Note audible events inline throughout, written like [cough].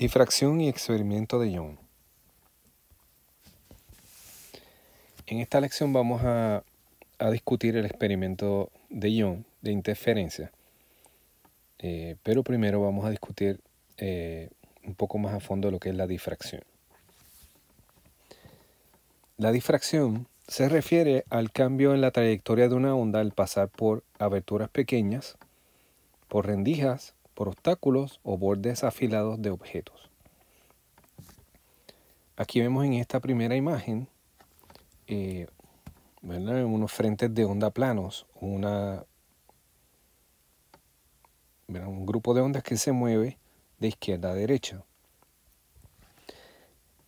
Difracción y experimento de Young. En esta lección vamos a, discutir el experimento de Young de interferencia. Eh, pero primero vamos a discutir eh, un poco más a fondo lo que es la difracción. La difracción se refiere al cambio en la trayectoria de una onda al pasar por aberturas pequeñas, por rendijas por obstáculos o bordes afilados de objetos. Aquí vemos en esta primera imagen eh, unos frentes de onda planos, una, un grupo de ondas que se mueve de izquierda a derecha.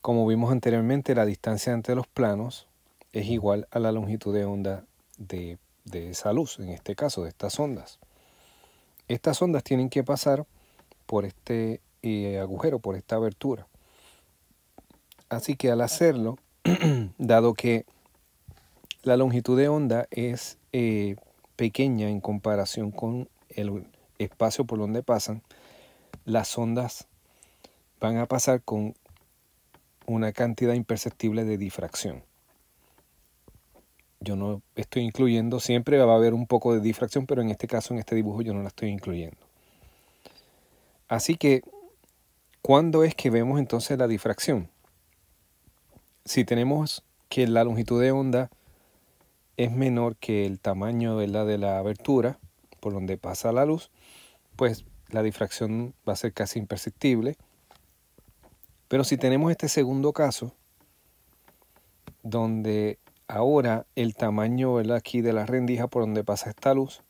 Como vimos anteriormente, la distancia entre los planos es igual a la longitud de onda de, de esa luz, en este caso de estas ondas. Estas ondas tienen que pasar por este eh, agujero, por esta abertura. Así que al hacerlo, [clears throat] dado que la longitud de onda es eh, pequeña en comparación con el espacio por donde pasan, las ondas van a pasar con una cantidad imperceptible de difracción yo no estoy incluyendo, siempre va a haber un poco de difracción, pero en este caso, en este dibujo, yo no la estoy incluyendo. Así que, ¿cuándo es que vemos entonces la difracción? Si tenemos que la longitud de onda es menor que el tamaño de la abertura por donde pasa la luz, pues la difracción va a ser casi imperceptible. Pero si tenemos este segundo caso, donde Ahora el tamaño aquí de la rendija por donde pasa esta luz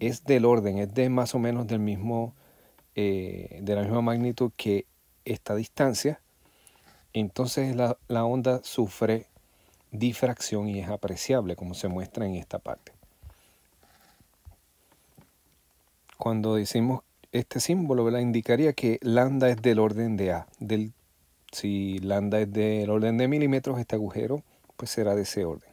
es del orden, es de más o menos del mismo, eh, de la misma magnitud que esta distancia. Entonces la, onda sufre difracción y es apreciable como se muestra en esta parte. Cuando decimos este símbolo, indicaría que lambda es del orden de A. Del, si lambda es del orden de milímetros, este agujero pues será de ese orden.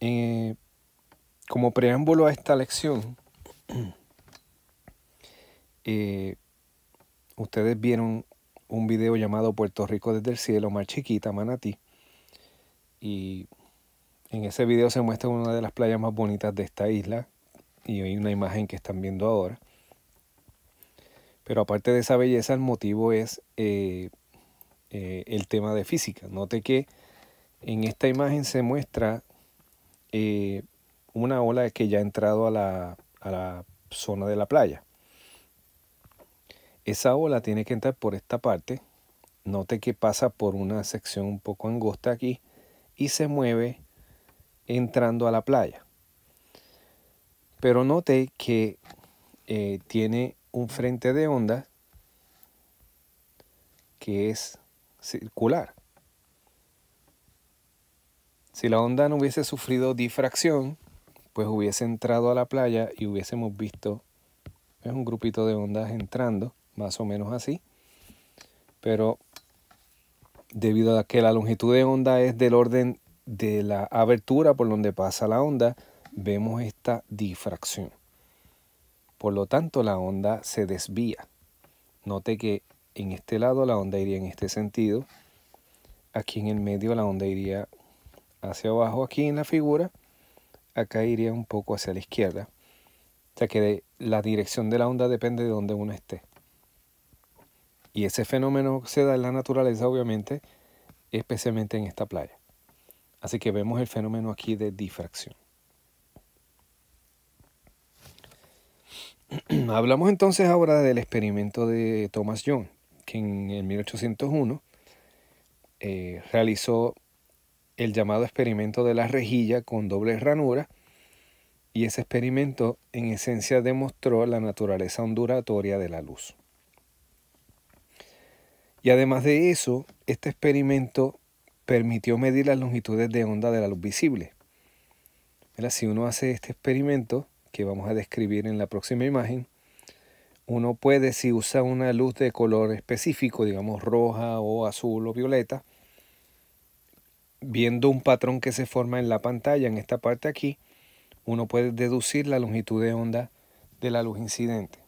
Eh, como preámbulo a esta lección, [clears throat] eh, ustedes vieron un video llamado Puerto Rico desde el cielo, Mar Chiquita, Manatí. Y en ese video se muestra una de las playas más bonitas de esta isla. Y hay una imagen que están viendo ahora. Pero aparte de esa belleza, el motivo es eh, eh, el tema de física. Note que en esta imagen se muestra eh, una ola que ya ha entrado a la, zona de la playa. Esa ola tiene que entrar por esta parte. Note que pasa por una sección un poco angosta aquí y se mueve entrando a la playa. Pero note que tiene un frente de onda que es circular. Si la onda no hubiese sufrido difracción, pues hubiese entrado a la playa y hubiésemos visto un grupito de ondas entrando, más o menos así. Pero debido a que la longitud de onda es del orden de la abertura por donde pasa la onda, vemos esta difracción. Por lo tanto, la onda se desvía. Note que en este lado la onda iría en este sentido. Aquí en el medio la onda iría hacia abajo, aquí en la figura. Acá iría un poco hacia la izquierda. O sea que la dirección de la onda depende de donde uno esté. Y ese fenómeno se da en la naturaleza, obviamente, especialmente en esta playa. Así que vemos el fenómeno aquí de difracción. [clears throat] Hablamos entonces ahora del experimento de Thomas Young, que en 1801 eh, realizó el llamado experimento de la rejilla con doble ranura y ese experimento en esencia demostró la naturaleza ondulatoria de la luz. Y además de eso, este experimento permitió medir las longitudes de onda de la luz visible. Si uno hace este experimento, que vamos a describir en la próxima imagen, uno puede, si usa una luz de color específico, digamos roja o azul o violeta, viendo un patrón que se forma en la pantalla, en esta parte aquí, uno puede deducir la longitud de onda de la luz incidente.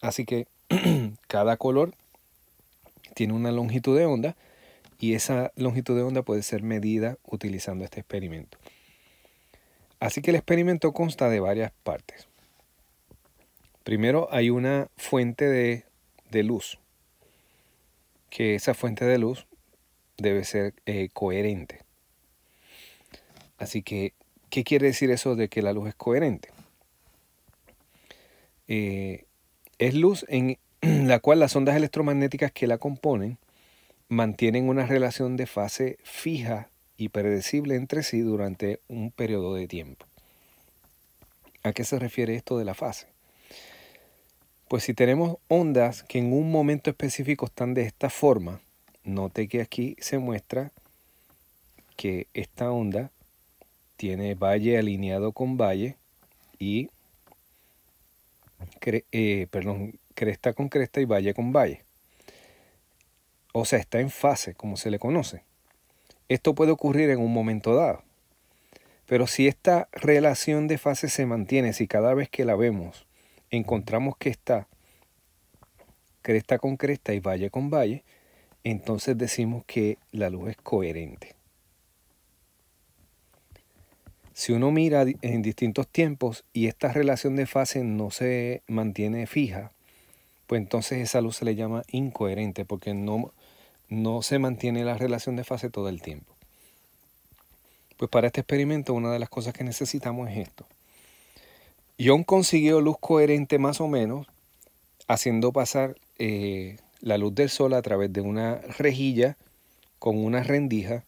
Así que [clears throat] cada color tiene una longitud de onda y esa longitud de onda puede ser medida utilizando este experimento. Así que el experimento consta de varias partes. Primero hay una fuente de, luz, que esa fuente de luz debe ser eh, coherente. Así que, ¿qué quiere decir eso de que la luz es coherente? Eh, es luz en [clears throat] la cual las ondas electromagnéticas que la componen mantienen una relación de fase fija y predecible entre sí durante un periodo de tiempo. ¿A qué se refiere esto de la fase? Pues si tenemos ondas que en un momento específico están de esta forma, note que aquí se muestra que esta onda tiene valle alineado con valle y eh, perdón, cresta con cresta y valle con valle. O sea, está en fase, como se le conoce. Esto puede ocurrir en un momento dado. Pero si esta relación de fase se mantiene, si cada vez que la vemos encontramos que está cresta con cresta y valle con valle, entonces decimos que la luz es coherente. Si uno mira en distintos tiempos y esta relación de fases no se mantiene fija, pues entonces esa luz se le llama incoherente porque no, no se mantiene la relación de fase todo el tiempo. Pues para este experimento una de las cosas que necesitamos es esto. Ion consiguió luz coherente más o menos haciendo pasar eh, la luz del sol a través de una rejilla con una rendija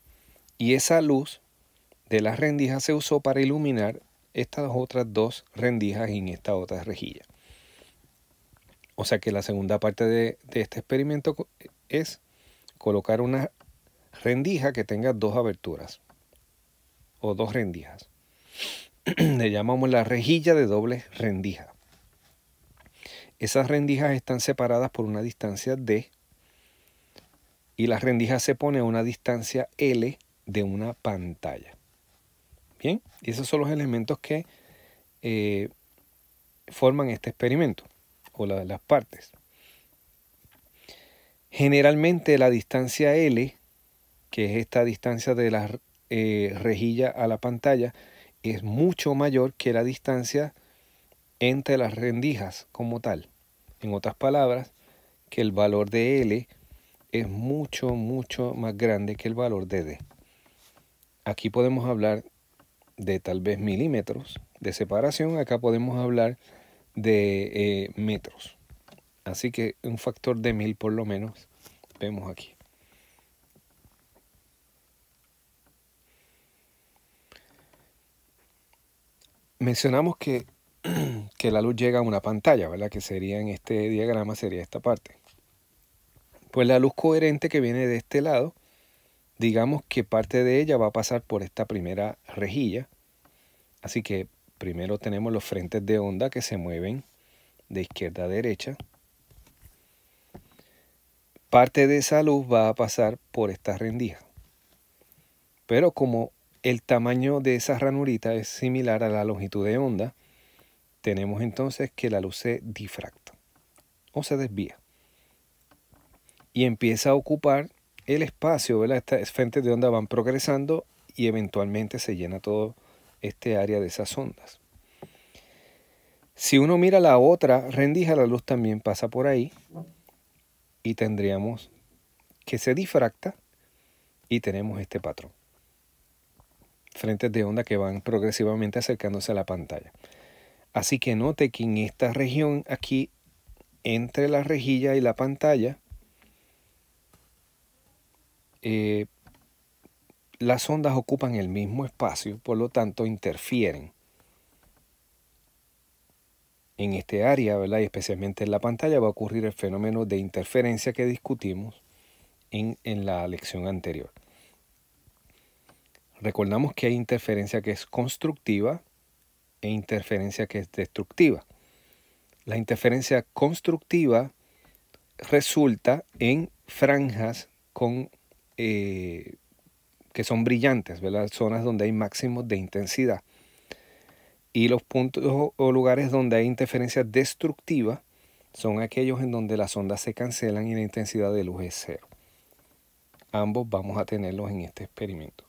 y esa luz de la rendija se usó para iluminar estas otras dos rendijas en esta otra rejilla. O sea que la segunda parte de, de este experimento eh, es colocar una rendija que tenga dos aberturas o dos rendijas. [clears throat] Le llamamos la rejilla de doble rendija. Esas rendijas están separadas por una distancia D y la rendija se pone a una distancia L de una pantalla. Bien, y esos son los elementos que eh, forman este experimento o la, las partes. Generalmente la distancia L, que es esta distancia de la eh, rejilla a la pantalla, es mucho mayor que la distancia entre las rendijas como tal. En otras palabras, que el valor de L es mucho, mucho más grande que el valor de D. Aquí podemos hablar de tal vez milímetros de separación, acá podemos hablar de eh, metros. Así que un factor de 1000, por lo menos vemos aquí. Mencionamos que, [clears throat] que la luz llega a una pantalla, ¿verdad? Que sería en este diagrama, sería esta parte. Pues la luz coherente que viene de este lado, digamos que parte de ella va a pasar por esta primera rejilla. Así que primero tenemos los frentes de onda que se mueven de izquierda a derecha Parte de esa luz va a pasar por estas rendijas. Pero como el tamaño de esa ranurita es similar a la longitud de onda, tenemos entonces que la luz se difracta o se desvía y empieza a ocupar el espacio, ¿verdad? Estas frentes de onda van progresando y eventualmente se llena todo este área de esas ondas. Si uno mira la otra rendija, la luz también pasa por ahí y tendríamos que se difracta y tenemos este patrón. Frentes de onda que van progresivamente acercándose a la pantalla. Así que note que en esta región aquí, entre la rejilla y la pantalla, eh, las ondas ocupan el mismo espacio, por lo tanto interfieren en este área, ¿verdad? Y especialmente en la pantalla, va a ocurrir el fenómeno de interferencia que discutimos en, la lección anterior. Recordamos que hay interferencia que es constructiva e interferencia que es destructiva. La interferencia constructiva resulta en franjas con, eh, que son brillantes, Zonas donde hay máximos de intensidad. Y los puntos o lugares donde hay interferencia destructiva son aquellos en donde las ondas se cancelan y la intensidad de luz es cero. Ambos vamos a tenerlos en este experimento.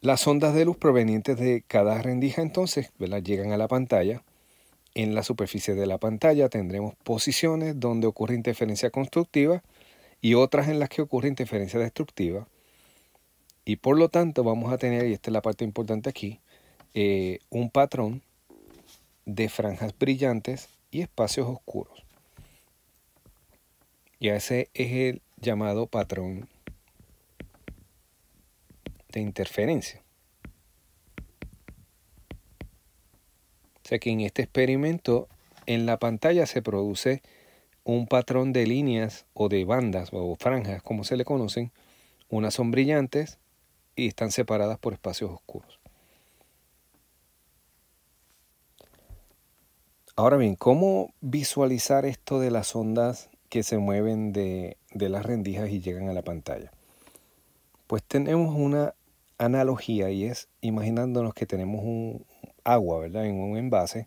Las ondas de luz provenientes de cada rendija entonces llegan a la pantalla. En la superficie de la pantalla tendremos posiciones donde ocurre interferencia constructiva y otras en las que ocurre interferencia destructiva y por lo tanto vamos a tener, y esta es la parte importante aquí, eh, un patrón de franjas brillantes y espacios oscuros. Y ese es el llamado patrón de interferencia. O sea que en este experimento en la pantalla se produce un patrón de líneas o de bandas o franjas, como se le conocen, unas son brillantes y están separadas por espacios oscuros. Ahora bien, ¿cómo visualizar esto de las ondas que se mueven de, de las rendijas y llegan a la pantalla? Pues tenemos una analogía y es imaginándonos que tenemos un agua, ¿verdad? En un envase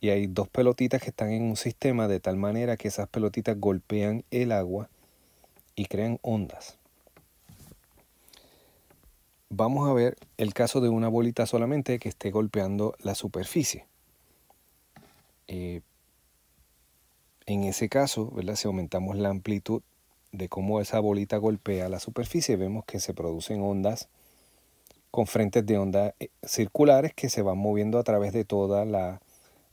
y hay dos pelotitas que están en un sistema de tal manera que esas pelotitas golpean el agua y crean ondas vamos a ver el caso de una bolita solamente que esté golpeando la superficie. Eh, en ese caso, si aumentamos la amplitud de cómo esa bolita golpea la superficie, vemos que se producen ondas con frentes de onda eh, circulares que se van moviendo a través de toda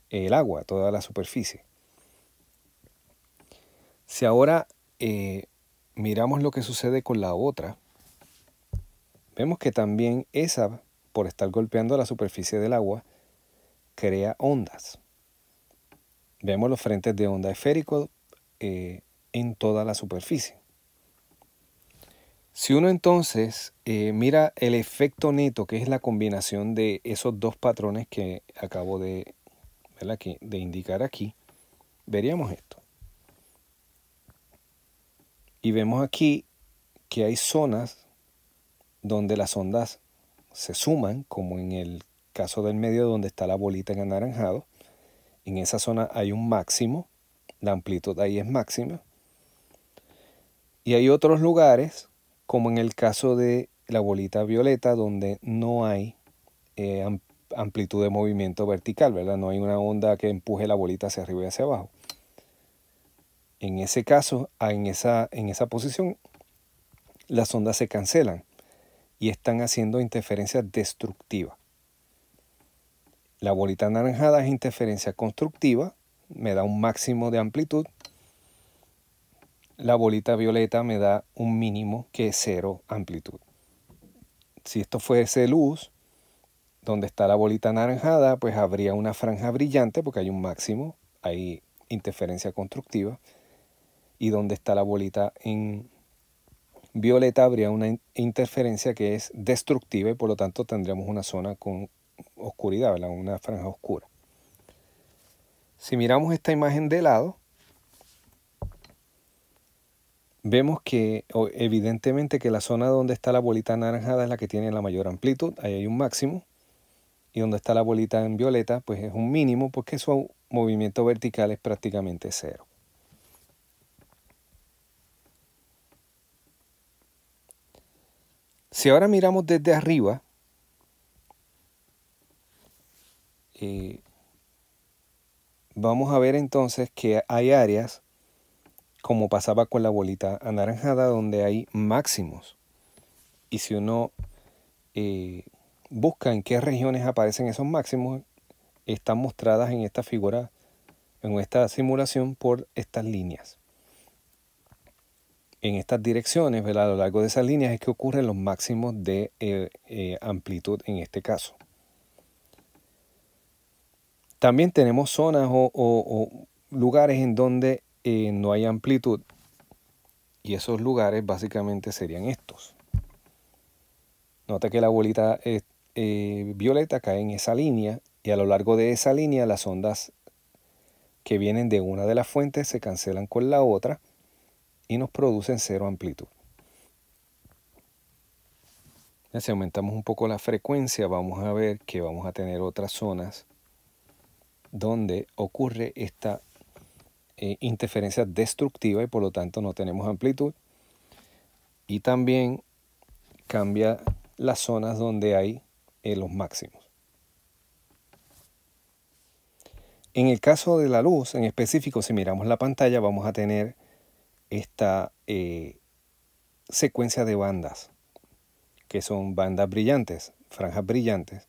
el agua, toda la superficie. Si ahora eh, miramos lo que sucede con la otra, Vemos que también esa, por estar golpeando la superficie del agua, crea ondas. Vemos los frentes de onda esférico eh, en toda la superficie. Si uno entonces eh, mira el efecto neto, que es la combinación de esos dos patrones que acabo de, Que, de indicar aquí, veríamos esto. Y vemos aquí que hay zonas donde las ondas se suman, como en el caso del medio donde está la bolita en anaranjado. En esa zona hay un máximo, la amplitud ahí es máxima. Y hay otros lugares, como en el caso de la bolita violeta, donde no hay eh, amplitud de movimiento vertical, ¿verdad? No hay una onda que empuje la bolita hacia arriba y hacia abajo. En ese caso, ah, en esa, en esa posición, las ondas se cancelan y están haciendo interferencia destructiva. La bolita anaranjada es interferencia constructiva, me da un máximo de amplitud. La bolita violeta me da un mínimo que es cero amplitud. Si esto fuese luz, donde está la bolita anaranjada, pues habría una franja brillante porque hay un máximo, hay interferencia constructiva. Y donde está la bolita en violeta habría una interferencia que es destructiva y por lo tanto tendríamos una zona con oscuridad, una franja oscura. Si miramos esta imagen de lado, vemos que evidentemente que la zona donde está la bolita anaranjada es la que tiene la mayor amplitud, ahí hay un máximo, y donde está la bolita en violeta, pues es un mínimo porque su movimiento vertical es prácticamente cero. Si ahora miramos desde arriba, eh, vamos a ver entonces que hay áreas, como pasaba con la bolita anaranjada, donde hay máximos. Y si uno eh, busca en qué regiones aparecen esos máximos, están mostradas en esta figura, en esta simulación por estas líneas en estas direcciones, a lo largo de esas líneas, es que ocurren los máximos de eh, eh, amplitud en este caso. También tenemos zonas o, lugares en donde eh, no hay amplitud y esos lugares básicamente serían estos. Nota que la bolita violeta cae en esa línea y a lo largo de esa línea las ondas que vienen de una de las fuentes se cancelan con la otra y nos producen cero amplitud. si aumentamos un poco la frecuencia, vamos a ver que vamos a tener otras zonas donde ocurre esta eh, interferencia destructiva y por lo tanto no tenemos amplitud. Y también cambia las zonas donde hay eh, los máximos. En el caso de la luz en específico, si miramos la pantalla, vamos a tener esta eh, secuencia de bandas, que son bandas brillantes, franjas brillantes,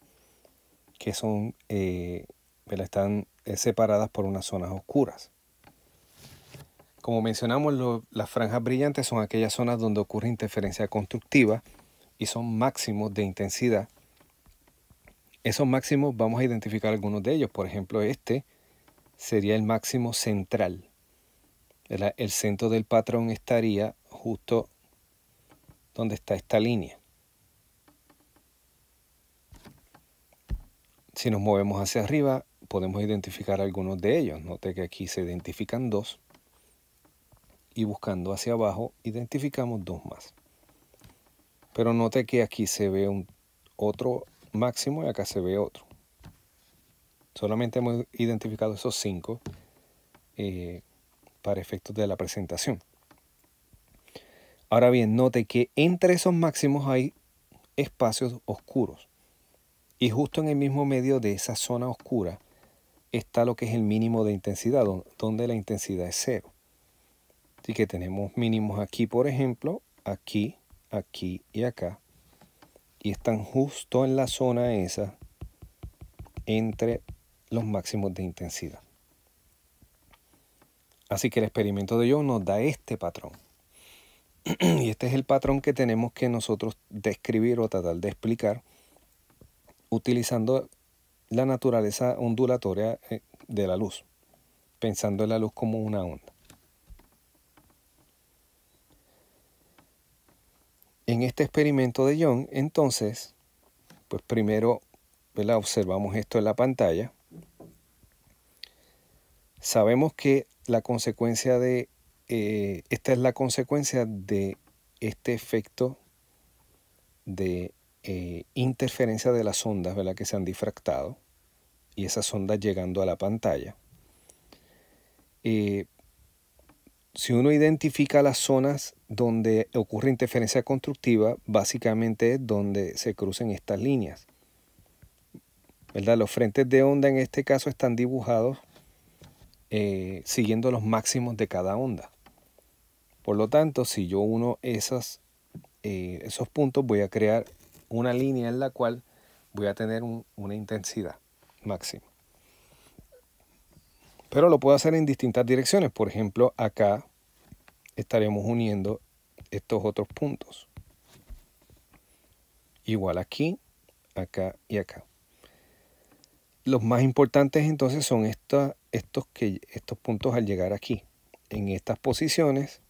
que son, eh, están eh, separadas por unas zonas oscuras. Como mencionamos, las franjas brillantes son aquellas zonas donde ocurre interferencia constructiva y son máximos de intensidad. Esos máximos vamos a identificar algunos de ellos. Por ejemplo, este sería el máximo central. El, centro del patrón estaría justo donde está esta línea. Si nos movemos hacia arriba, podemos identificar algunos de ellos. Note que aquí se identifican dos. Y buscando hacia abajo, identificamos dos más. Pero note que aquí se ve un otro máximo y acá se ve otro. Solamente hemos identificado esos cinco. Eh, para efectos de la presentación. Ahora bien, note que entre esos máximos hay espacios oscuros. Y justo en el mismo medio de esa zona oscura está lo que es el mínimo de intensidad, donde la intensidad es cero. Así que tenemos mínimos aquí, por ejemplo, aquí, aquí y acá. Y están justo en la zona esa entre los máximos de intensidad. Así que el experimento de Young nos da este patrón. [clears throat] y este es el patrón que tenemos que nosotros describir o tratar de explicar utilizando la naturaleza ondulatoria eh, de la luz, pensando en la luz como una onda. En este experimento de Young, entonces, pues primero observamos esto en la pantalla Sabemos que la consecuencia de, eh, esta es la consecuencia de este efecto de eh, interferencia de las ondas ¿verdad? que se han difractado y esas ondas llegando a la pantalla. Eh, si uno identifica las zonas donde ocurre interferencia constructiva, básicamente es donde se crucen estas líneas. ¿verdad? Los frentes de onda en este caso están dibujados eh, siguiendo los máximos de cada onda. Por lo tanto, si yo uno esas, eh, esos puntos, voy a crear una línea en la cual voy a tener una intensidad máxima. Pero lo puedo hacer en distintas direcciones. Por ejemplo, acá estaremos uniendo estos otros puntos. Igual aquí, acá y acá los más importantes entonces son estos, que, estos puntos al llegar aquí. En estas posiciones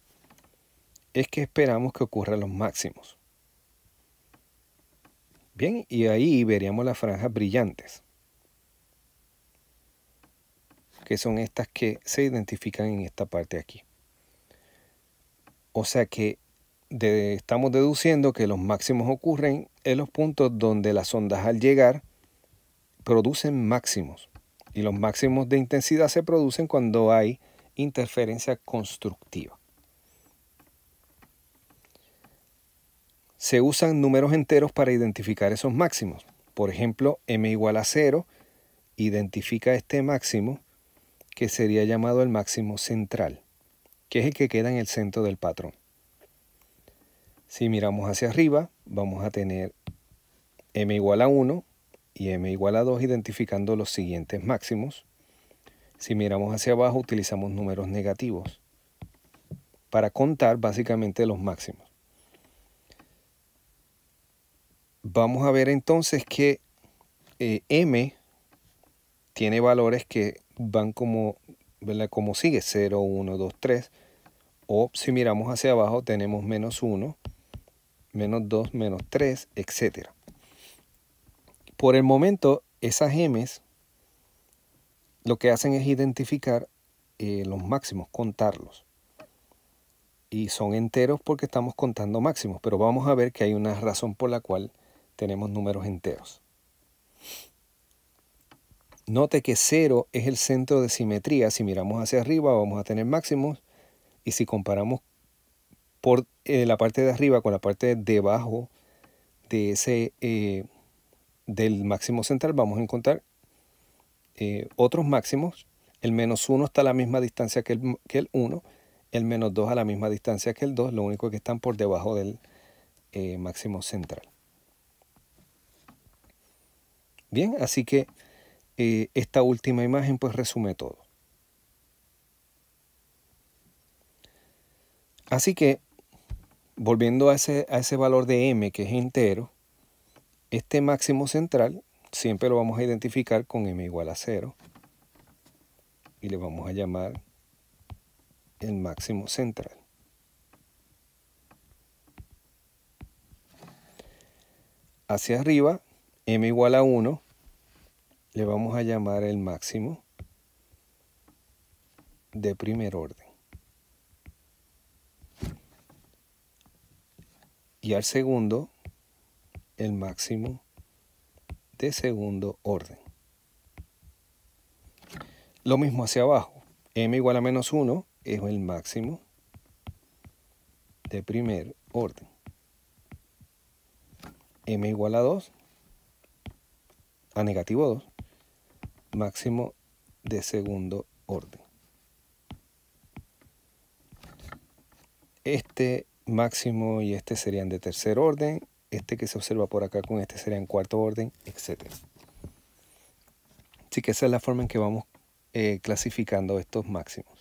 es que esperamos que ocurran los máximos. Bien, y ahí veríamos las franjas brillantes, que son estas que se identifican en esta parte de aquí. O sea que estamos deduciendo que los máximos ocurren en los puntos donde las ondas al llegar producen máximos y los máximos de intensidad se producen cuando hay interferencia constructiva. Se usan números enteros para identificar esos máximos. Por ejemplo, m igual a 0 identifica este máximo que sería llamado el máximo central, que es el que queda en el centro del patrón. Si miramos hacia arriba, vamos a tener m igual a 1, y m igual a 2 identificando los siguientes máximos. Si miramos hacia abajo utilizamos números negativos para contar básicamente los máximos. Vamos a ver entonces que eh, m tiene valores que van como, ¿verdad? como sigue, 0, 1, 2, 3. O si miramos hacia abajo tenemos menos 1, menos 2, menos 3, etcétera. Por el momento, esas M's lo que hacen es identificar eh, los máximos, contarlos. Y son enteros porque estamos contando máximos, pero vamos a ver que hay una razón por la cual tenemos números enteros. Note que 0 es el centro de simetría. Si miramos hacia arriba vamos a tener máximos. Y si comparamos por eh, la parte de arriba con la parte de debajo de ese eh, del máximo central vamos a encontrar eh, otros máximos. El menos 1 está a la misma distancia que el, el 1. El menos 2 a la misma distancia que el 2. Lo único que están por debajo del eh, máximo central. Bien, así que eh, esta última imagen pues resume todo. Así que, volviendo a ese valor de m que es entero, este máximo central siempre lo vamos a identificar con m igual a 0 y le vamos a llamar el máximo central. Hacia arriba, m igual a 1, le vamos a llamar el máximo de primer orden. Y al segundo el máximo de segundo orden. Lo mismo hacia abajo. m igual a menos 1 es el máximo de primer orden. m igual a 2, a negativo 2, máximo de segundo orden. Este máximo y este serían de tercer orden este que se observa por acá con este sería en cuarto orden, etc. Así que esa es la forma en que vamos eh, clasificando estos máximos.